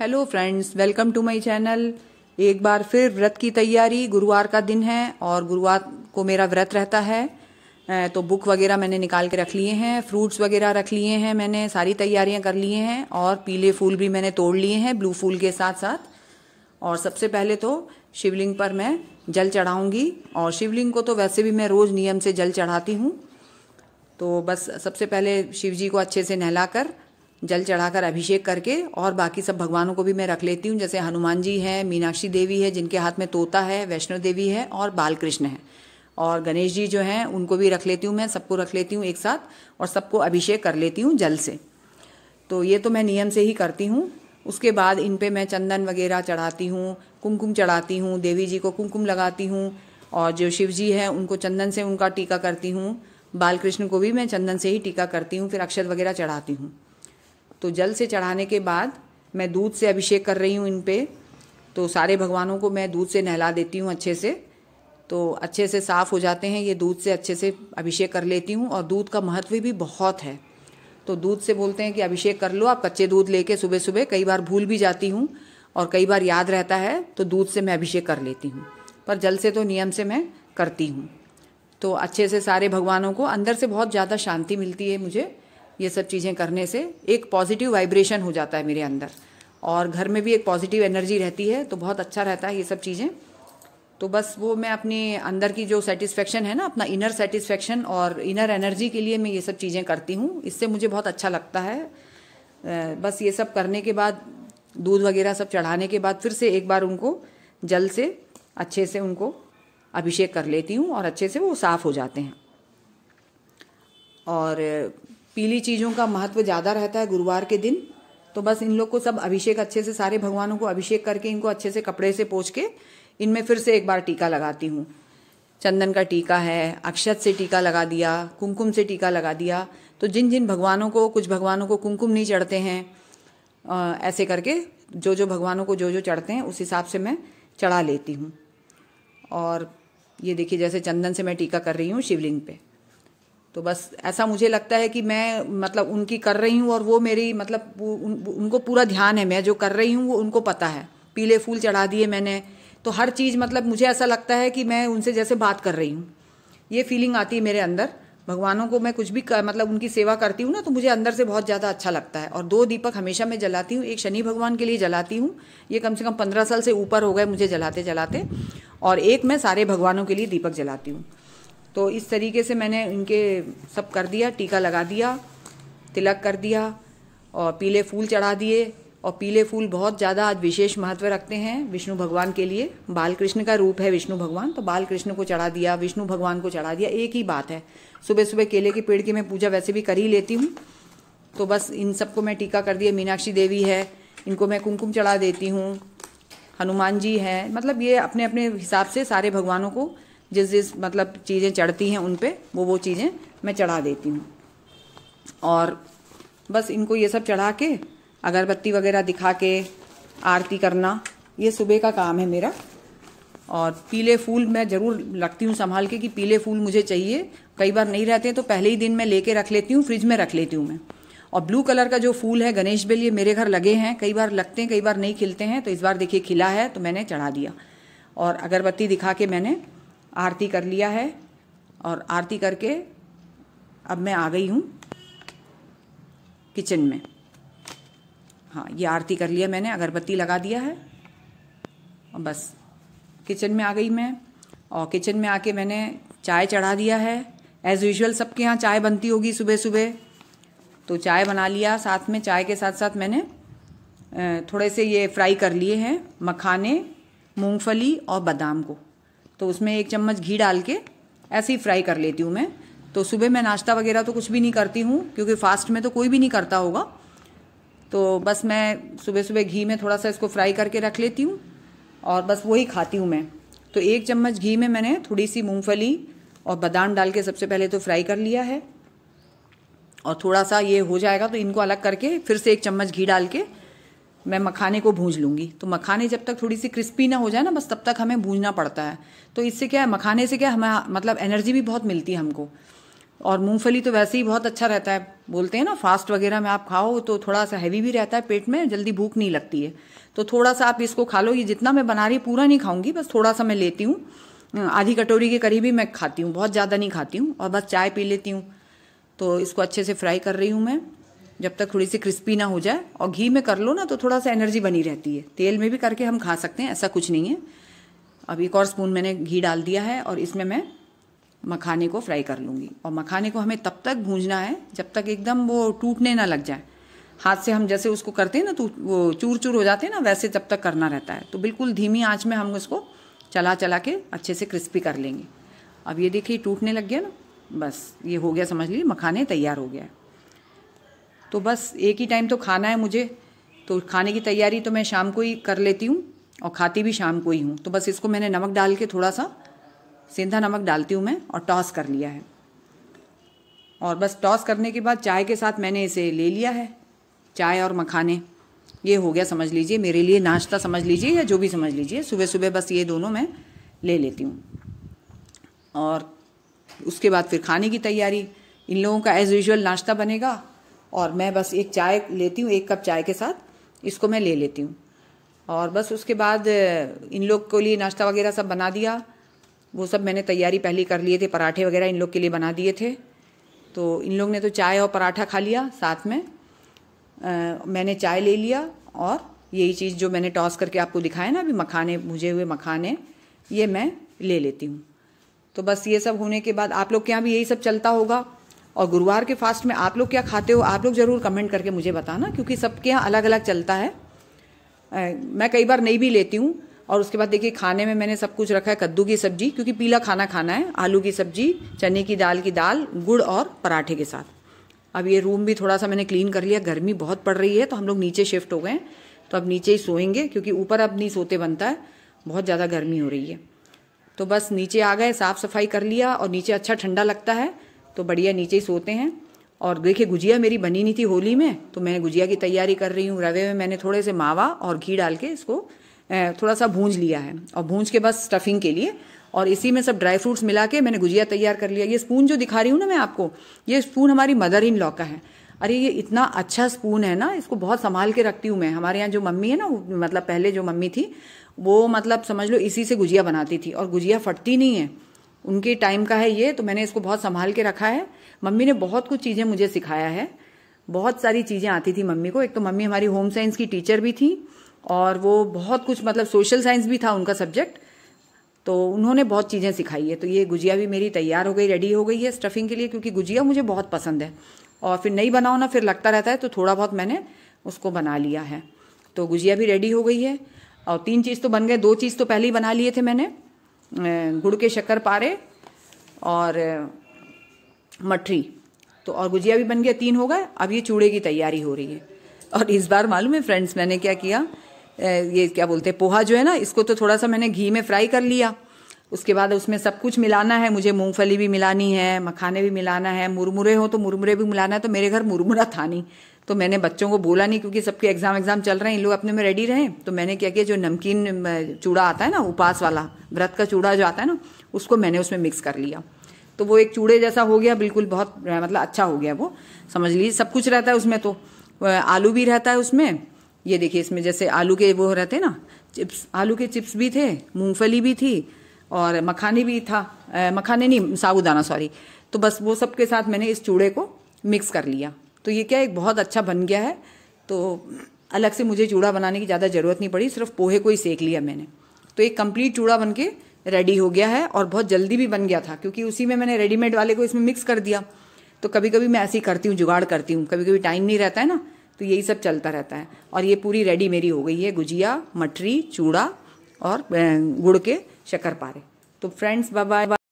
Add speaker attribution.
Speaker 1: hello friends welcome to my channel एक बार फिर व्रत की तैयारी गुरुवार का दिन है और गुरुवार को मेरा व्रत रहता है तो बुक वगैरह मैंने निकाल के रख लिए हैं फ्रूट्स वगैरह रख लिए हैं मैंने सारी तैयारियां कर लिए हैं और पीले फूल भी मैंने तोड़ लिए हैं ब्लू फूल के साथ साथ और सबसे पहले तो शिवलिंग पर मैं जल चढ़ाऊंगी और शिवलिंग को तो वैसे भी मैं रोज़ नियम से जल चढ़ाती हूँ तो बस सबसे पहले शिव जी को अच्छे से नहलाकर जल चढ़ाकर अभिषेक करके और बाकी सब भगवानों को भी मैं रख लेती हूँ जैसे हनुमान जी हैं मीनाक्षी देवी है जिनके हाथ में तोता है वैष्णो देवी है और बालकृष्ण है और गणेश जी जो हैं उनको भी रख लेती हूँ मैं सबको रख लेती हूँ एक साथ और सबको अभिषेक कर लेती हूँ जल से तो ये तो मैं नियम से ही करती हूँ उसके बाद इन पे मैं चंदन वगैरह चढ़ाती हूँ कुमकुम चढ़ाती हूँ देवी जी को कुमकुम लगाती हूँ और जो शिव जी हैं उनको चंदन से उनका टीका करती हूँ बालकृष्ण को भी मैं चंदन से ही टीका करती हूँ फिर अक्षत वगैरह चढ़ाती हूँ तो जल से चढ़ाने के बाद मैं दूध से अभिषेक कर रही हूँ इन पर तो सारे भगवानों को मैं दूध से नहला देती हूँ अच्छे से तो अच्छे से साफ़ हो जाते हैं ये दूध से अच्छे से अभिषेक कर लेती हूँ और दूध का महत्व भी बहुत है तो दूध से बोलते हैं कि अभिषेक कर लो आप कच्चे दूध लेके सुबह सुबह कई बार भूल भी जाती हूँ और कई बार याद रहता है तो दूध से मैं अभिषेक कर लेती हूँ पर जल से तो नियम से मैं करती हूँ तो अच्छे से सारे भगवानों को अंदर से बहुत ज़्यादा शांति मिलती है मुझे ये सब चीज़ें करने से एक पॉजिटिव वाइब्रेशन हो जाता है मेरे अंदर और घर में भी एक पॉजिटिव एनर्जी रहती है तो बहुत अच्छा रहता है ये सब चीज़ें तो बस वो मैं अपने अंदर की जो सेटिस्फेक्शन है ना अपना इनर सेटिस्फेक्शन और इनर एनर्जी के लिए मैं ये सब चीज़ें करती हूँ इससे मुझे बहुत अच्छा लगता है बस ये सब करने के बाद दूध वगैरह सब चढ़ाने के बाद फिर से एक बार उनको जल से अच्छे से उनको अभिषेक कर लेती हूँ और अच्छे से वो साफ़ हो जाते हैं और पीली चीज़ों का महत्व ज़्यादा रहता है गुरुवार के दिन तो बस इन लोग को सब अभिषेक अच्छे से सारे भगवानों को अभिषेक करके इनको अच्छे से कपड़े से पोच के इनमें फिर से एक बार टीका लगाती हूँ चंदन का टीका है अक्षत से टीका लगा दिया कुमकुम से टीका लगा दिया तो जिन जिन भगवानों को कुछ भगवानों को कुमकुम नहीं चढ़ते हैं आ, ऐसे करके जो जो भगवानों को जो जो चढ़ते हैं उस हिसाब से मैं चढ़ा लेती हूँ और ये देखिए जैसे चंदन से मैं टीका कर रही हूँ शिवलिंग पे तो बस ऐसा मुझे लगता है कि मैं मतलब उनकी कर रही हूँ और वो मेरी मतलब उन, उनको पूरा ध्यान है मैं जो कर रही हूँ वो उनको पता है पीले फूल चढ़ा दिए मैंने तो हर चीज़ मतलब मुझे ऐसा लगता है कि मैं उनसे जैसे बात कर रही हूँ ये फीलिंग आती है मेरे अंदर भगवानों को मैं कुछ भी कर, मतलब उनकी सेवा करती हूँ ना तो मुझे अंदर से बहुत ज़्यादा अच्छा लगता है और दो दीपक हमेशा मैं जलाती हूँ एक शनि भगवान के लिए जलाती हूँ ये कम से कम पंद्रह साल से ऊपर हो गए मुझे जलाते जलाते और एक मैं सारे भगवानों के लिए दीपक जलाती हूँ तो इस तरीके से मैंने इनके सब कर दिया टीका लगा दिया तिलक कर दिया और पीले फूल चढ़ा दिए और पीले फूल बहुत ज़्यादा आज विशेष महत्व रखते हैं विष्णु भगवान के लिए बाल कृष्ण का रूप है विष्णु भगवान तो बाल कृष्ण को चढ़ा दिया विष्णु भगवान को चढ़ा दिया एक ही बात है सुबह सुबह केले के पेड़ की मैं पूजा वैसे भी कर ही लेती हूँ तो बस इन सबको मैं टीका कर दिया मीनाक्षी देवी है इनको मैं कुमकुम चढ़ा देती हूँ हनुमान जी हैं मतलब ये अपने अपने हिसाब से सारे भगवानों को जिस जिस मतलब चीज़ें चढ़ती हैं उन पर वो वो चीज़ें मैं चढ़ा देती हूँ और बस इनको ये सब चढ़ा के अगरबत्ती वगैरह दिखा के आरती करना ये सुबह का काम है मेरा और पीले फूल मैं ज़रूर रखती हूँ संभाल के कि पीले फूल मुझे चाहिए कई बार नहीं रहते हैं तो पहले ही दिन मैं लेके रख लेती हूँ फ्रिज में रख लेती हूँ मैं और ब्लू कलर का जो फूल है गणेश बेल ये मेरे घर लगे हैं कई बार लगते हैं कई बार नहीं खिलते हैं तो इस बार देखिए खिला है तो मैंने चढ़ा दिया और अगरबत्ती दिखा के मैंने आरती कर लिया है और आरती करके अब मैं आ गई हूँ किचन में हाँ ये आरती कर लिया मैंने अगरबत्ती लगा दिया है और बस किचन में आ गई मैं और किचन में आके मैंने चाय चढ़ा दिया है एज़ यूजल सबके यहाँ चाय बनती होगी सुबह सुबह तो चाय बना लिया साथ में चाय के साथ साथ मैंने थोड़े से ये फ्राई कर लिए हैं मखाने मूंगफली और बादाम को तो उसमें एक चम्मच घी डाल के ऐसे ही फ्राई कर लेती हूँ मैं तो सुबह मैं नाश्ता वगैरह तो कुछ भी नहीं करती हूँ क्योंकि फास्ट में तो कोई भी नहीं करता होगा तो बस मैं सुबह सुबह घी में थोड़ा सा इसको फ्राई करके रख लेती हूँ और बस वही खाती हूँ मैं तो एक चम्मच घी में मैंने थोड़ी सी मूंगफली और बादाम डाल के सबसे पहले तो फ्राई कर लिया है और थोड़ा सा ये हो जाएगा तो इनको अलग करके फिर से एक चम्मच घी डाल के मैं मखाने को भूंज लूँगी तो मखाने जब तक थोड़ी सी क्रिस्पी ना हो जाए ना बस तब तक हमें भूंजना पड़ता है तो इससे क्या है मखाने से क्या हमें मतलब एनर्जी भी बहुत मिलती है हमको और मूंगफली तो वैसे ही बहुत अच्छा रहता है बोलते हैं ना फास्ट वगैरह में आप खाओ तो थोड़ा सा हैवी भी रहता है पेट में जल्दी भूख नहीं लगती है तो थोड़ा सा आप इसको खा लो ये जितना मैं बना रही पूरा नहीं खाऊंगी बस थोड़ा सा मैं लेती हूँ आधी कटोरी के करीब ही मैं खाती हूँ बहुत ज़्यादा नहीं खाती हूँ और बस चाय पी लेती हूँ तो इसको अच्छे से फ्राई कर रही हूँ मैं जब तक थोड़ी सी क्रिस्पी ना हो जाए और घी में कर लो ना तो थोड़ा सा एनर्जी बनी रहती है तेल में भी करके हम खा सकते हैं ऐसा कुछ नहीं है अब एक और स्पून मैंने घी डाल दिया है और इसमें मैं मखाने को फ्राई कर लूँगी और मखाने को हमें तब तक भूंजना है जब तक एकदम वो टूटने ना लग जाए हाथ से हम जैसे उसको करते हैं ना तो वो चूर चूर हो जाते हैं ना वैसे तब तक करना रहता है तो बिल्कुल धीमी आंच में हम उसको चला चला के अच्छे से क्रिस्पी कर लेंगे अब ये देखिए टूटने लग गया ना बस ये हो गया समझ लीजिए मखाने तैयार हो गया है तो बस एक ही टाइम तो खाना है मुझे तो खाने की तैयारी तो मैं शाम को ही कर लेती हूँ और खाती भी शाम को ही हूँ तो बस इसको मैंने नमक डाल के थोड़ा सा सेंधा नमक डालती हूँ मैं और टॉस कर लिया है और बस टॉस करने के बाद चाय के साथ मैंने इसे ले लिया है चाय और मखाने ये हो गया समझ लीजिए मेरे लिए नाश्ता समझ लीजिए या जो भी समझ लीजिए सुबह सुबह बस ये दोनों मैं ले लेती हूँ और उसके बाद फिर खाने की तैयारी इन लोगों का एज़ यूजल नाश्ता बनेगा और मैं बस एक चाय लेती हूँ एक कप चाय के साथ इसको मैं ले लेती हूँ और बस उसके बाद इन लोग के लिए नाश्ता वगैरह सब बना दिया वो सब मैंने तैयारी पहले कर लिए थे पराठे वगैरह इन लोग के लिए बना दिए थे तो इन लोग ने तो चाय और पराठा खा लिया साथ में आ, मैंने चाय ले लिया और यही चीज़ जो मैंने टॉस करके आपको दिखाया ना अभी मखाने भुजे हुए मखाने ये मैं ले लेती हूँ तो बस ये सब होने के बाद आप लोग के यहाँ भी यही सब चलता होगा और गुरुवार के फास्ट में आप लोग क्या खाते हो आप लोग ज़रूर कमेंट करके मुझे बताना क्योंकि सबके यहाँ अलग अलग चलता है मैं कई बार नहीं भी लेती हूँ और उसके बाद देखिए खाने में मैंने सब कुछ रखा है कद्दू की सब्जी क्योंकि पीला खाना खाना है आलू की सब्जी चने की दाल की दाल गुड़ और पराठे के साथ अब ये रूम भी थोड़ा सा मैंने क्लीन कर लिया गर्मी बहुत पड़ रही है तो हम लोग नीचे शिफ्ट हो गए तो अब नीचे ही सोएंगे क्योंकि ऊपर अब नहीं सोते बनता है बहुत ज़्यादा गर्मी हो रही है तो बस नीचे आ गए साफ़ सफाई कर लिया और नीचे अच्छा ठंडा लगता है तो बढ़िया नीचे ही सोते हैं और देखिए गुजिया मेरी बनी नहीं थी होली में तो मैं गुजिया की तैयारी कर रही हूँ रवे में मैंने थोड़े से मावा और घी डाल के इसको थोड़ा सा भूंज लिया है और भूंज के बस स्टफिंग के लिए और इसी में सब ड्राई फ्रूट्स मिला के मैंने गुजिया तैयार कर लिया ये स्पून जो दिखा रही हूँ ना मैं आपको ये स्पून हमारी मदर इन लॉ का है अरे ये इतना अच्छा स्पून है ना इसको बहुत संभाल के रखती हूँ मैं हमारे यहाँ जो मम्मी है ना मतलब पहले जो मम्मी थी वो मतलब समझ लो इसी से गुजिया बनाती थी और गुजिया फटती नहीं है उनके टाइम का है ये तो मैंने इसको बहुत संभाल के रखा है मम्मी ने बहुत कुछ चीज़ें मुझे सिखाया है बहुत सारी चीज़ें आती थी मम्मी को एक तो मम्मी हमारी होम साइंस की टीचर भी थी और वो बहुत कुछ मतलब सोशल साइंस भी था उनका सब्जेक्ट तो उन्होंने बहुत चीज़ें सिखाई है तो ये गुजिया भी मेरी तैयार हो गई रेडी हो गई है स्टफिंग के लिए क्योंकि गुजिया मुझे बहुत पसंद है और फिर नहीं बनाओ ना फिर लगता रहता है तो थोड़ा बहुत मैंने उसको बना लिया है तो गुजिया भी रेडी हो गई है और तीन चीज़ तो बन गए दो चीज़ तो पहले ही बना लिए थे मैंने गुड़ के शक्कर पारे और मठरी तो और गुजिया भी बन गया तीन हो गए अब ये चूड़े की तैयारी हो रही है और इस बार मालूम है फ्रेंड्स मैंने क्या किया ये क्या बोलते हैं पोहा जो है ना इसको तो थोड़ा सा मैंने घी में फ्राई कर लिया उसके बाद उसमें सब कुछ मिलाना है मुझे मूंगफली भी मिलानी है मखाने भी मिलाना है मुरमुरे हो तो मुरमुरे भी मिलाना है तो मेरे घर मुरमुरा था नहीं तो मैंने बच्चों को बोला नहीं क्योंकि सबके एग्जाम एग्जाम चल रहे हैं इन लोग अपने में रेडी रहे तो मैंने क्या किया जो नमकीन चूड़ा आता है ना उपास वाला व्रत का चूड़ा जो आता है ना उसको मैंने उसमें मिक्स कर लिया तो वो एक चूड़े जैसा हो गया बिल्कुल बहुत मतलब अच्छा हो गया वो समझ लीजिए सब कुछ रहता है उसमें तो आलू भी रहता है उसमें ये देखिए इसमें जैसे आलू के वो रहते ना चिप्स आलू के चिप्स भी थे मूंगफली भी थी और मखाने भी था मखाने नहीं साबुदाना सॉरी तो बस वो सब के साथ मैंने इस चूड़े को मिक्स कर लिया तो ये क्या एक बहुत अच्छा बन गया है तो अलग से मुझे चूड़ा बनाने की ज़्यादा ज़रूरत नहीं पड़ी सिर्फ पोहे को ही सेक लिया मैंने तो एक कंप्लीट चूड़ा बन के रेडी हो गया है और बहुत जल्दी भी बन गया था क्योंकि उसी में मैंने रेडीमेड वाले को इसमें मिक्स कर दिया तो कभी कभी मैं ऐसे ही करती हूँ जुगाड़ करती हूँ कभी कभी टाइम नहीं रहता है ना तो यही सब चलता रहता है और ये पूरी रेडी मेरी हो गई है गुजिया मठरी चूड़ा और गुड़ के शक्कर पारे तो फ्रेंड्स बाय बाय